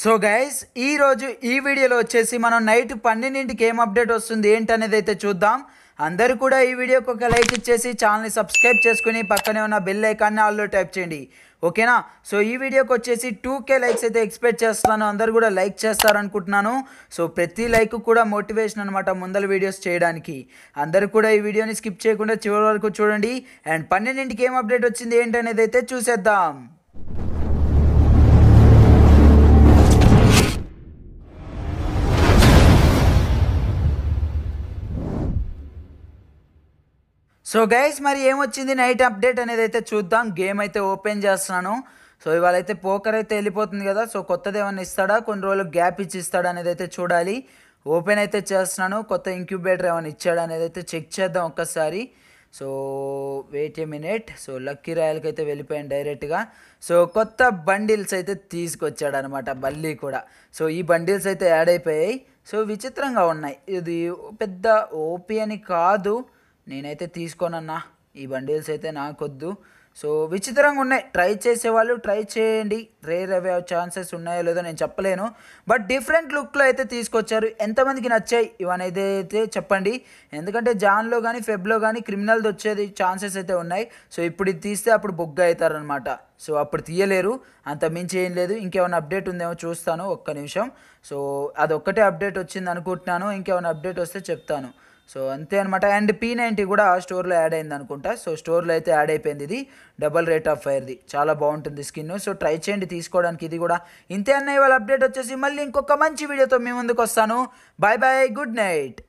so guys ఈరోజు ఈ వీడియోలో వచ్చేసి మనం నైట్ పన్నెండింటికి ఏం అప్డేట్ వస్తుంది ఏంటి అనేది అయితే చూద్దాం అందరూ కూడా ఈ వీడియోకి ఒక లైక్ ఇచ్చేసి ఛానల్ని సబ్స్క్రైబ్ చేసుకుని పక్కనే ఉన్న బెల్ ఐకాన్ని ఆల్లో టైప్ చేయండి ఓకేనా సో ఈ వీడియోకి వచ్చేసి టూ కే లైక్స్ అయితే ఎక్స్పెక్ట్ చేస్తున్నాను అందరు కూడా లైక్ చేస్తారనుకుంటున్నాను సో ప్రతి లైక్ కూడా మోటివేషన్ అనమాట ముందల వీడియోస్ చేయడానికి అందరూ కూడా ఈ వీడియోని స్కిప్ చేయకుండా చివరి వరకు చూడండి అండ్ పన్నెండింటికి ఏం అప్డేట్ వచ్చింది ఏంటనేది అయితే చూసేద్దాం సో గైస్ మరి ఏమొచ్చింది నైట్ అప్డేట్ అనేది అయితే చూద్దాం గేమ్ అయితే ఓపెన్ చేస్తున్నాను సో ఇవాళ అయితే పోకర్ అయితే వెళ్ళిపోతుంది కదా సో కొత్తది ఏమైనా ఇస్తాడా కొన్ని రోజులు గ్యాప్ ఇచ్చి ఇస్తాడా అనేది అయితే చూడాలి ఓపెన్ అయితే చేస్తున్నాను కొత్త ఇంక్యుబేటర్ ఏమైనా ఇచ్చాడా అనేది అయితే చెక్ చేద్దాం ఒక్కసారి so wait a minute so lucky రాయల్కి అయితే వెళ్ళిపోయాను డైరెక్ట్గా సో కొత్త బండిల్స్ అయితే తీసుకొచ్చాడు అనమాట బల్లీ కూడా సో ఈ బండిల్స్ అయితే యాడ్ అయిపోయాయి సో విచిత్రంగా ఉన్నాయి ఇది పెద్ద ఓపీ అని కాదు నేనైతే తీసుకోనన్నా ఈ బండిల్స్ అయితే నాకొద్దు సో విచిత్రంగా ఉన్నాయి ట్రై చేసేవాళ్ళు ట్రై చేయండి రేర్ అవే ఛాన్సెస్ ఉన్నాయో లేదో నేను చెప్పలేను బట్ డిఫరెంట్ లుక్లో అయితే తీసుకొచ్చారు ఎంతమందికి నచ్చాయి ఇవనైతే అయితే చెప్పండి ఎందుకంటే జాన్లో కానీ ఫెబ్లో కానీ క్రిమినల్ది వచ్చేది ఛాన్సెస్ అయితే ఉన్నాయి సో ఇప్పుడు ఇది తీస్తే అప్పుడు బొగ్గ అవుతారనమాట సో అప్పుడు తీయలేరు అంత మించి ఏం లేదు ఇంకేమైనా అప్డేట్ ఉందేమో చూస్తాను ఒక్క నిమిషం సో అదొక్కటే అప్డేట్ వచ్చింది అనుకుంటున్నాను ఇంకేమైనా అప్డేట్ వస్తే చెప్తాను సో అంతే అనమాట అండ్ పీ నైంటీ కూడా స్టోర్లో యాడ్ అయింది అనుకుంటా సో స్టోర్లో అయితే యాడ్ అయిపోయింది ఇది డబల్ రేట్ ఆఫ్ ఫైర్ది చాలా బాగుంటుంది స్కిన్ సో ట్రై చేయండి తీసుకోవడానికి ఇది కూడా ఇంతే అన్న ఇవాళ అప్డేట్ వచ్చేసి మళ్ళీ ఇంకొక మంచి వీడియోతో మీ ముందుకు వస్తాను బాయ్ బాయ్ గుడ్ నైట్